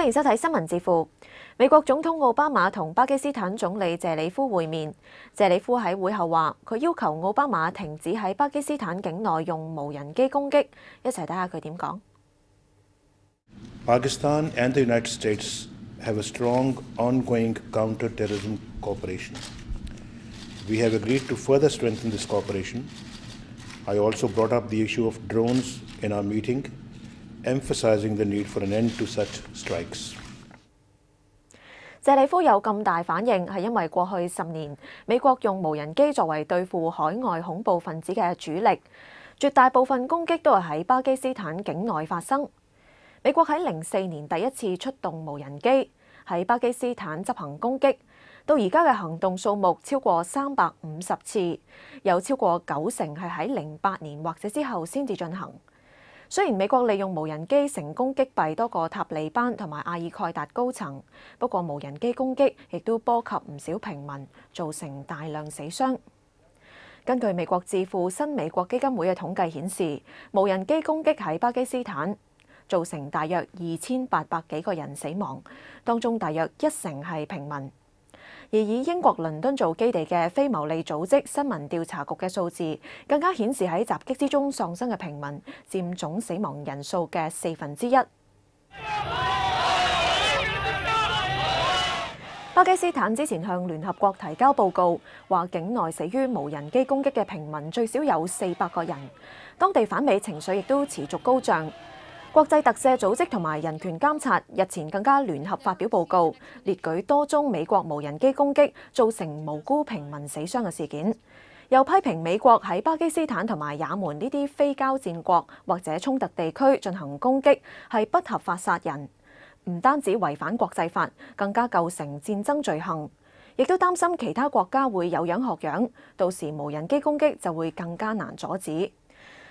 欢迎收睇新闻智库美国总统奥巴马同巴基斯坦总理谢里夫会面谢里夫喺会后话佢要求奥巴马停止喺巴基斯坦境内用无人机攻击一齐睇下佢点讲 pakistan and the united states have a strong ongoing counterterrorism cooperation we have agreed to further strengthen this cooperation i also brought up the issue of drones in our meeting e m p h a s i z i n g the need for an end to such strikes。谢里夫有咁大反应，系因为过去十年，美国用无人机作为对付海外恐怖分子嘅主力，绝大部分攻击都系喺巴基斯坦境内发生。美国喺零四年第一次出动无人机喺巴基斯坦执行攻击，到而家嘅行动数目超过三百五十次，有超过九成系喺零八年或者之后先至进行。虽然美國利用無人機成功擊敗多個塔利班同埋阿爾蓋達高層，不過無人機攻擊亦都波及唔少平民，造成大量死傷。根據美國自負新美國基金會嘅統計顯示，無人機攻擊喺巴基斯坦造成大約二千八百幾個人死亡，當中大約一成係平民。而以英國倫敦做基地嘅非牟利組織新聞調查局嘅數字，更加顯示喺襲擊之中喪生嘅平民佔總死亡人數嘅四分之一。巴基斯坦之前向聯合國提交報告，話境內死於無人機攻擊嘅平民最少有四百個人，當地反美情緒亦都持續高漲。國際特赦組織同埋人權監察日前更加聯合發表報告，列舉多宗美國無人機攻擊造成無辜平民死傷嘅事件，又批評美國喺巴基斯坦同埋也門呢啲非交戰國或者衝突地區進行攻擊係不合法殺人，唔單止違反國際法，更加構成戰爭罪行，亦都擔心其他國家會有樣學樣，到時無人機攻擊就會更加難阻止。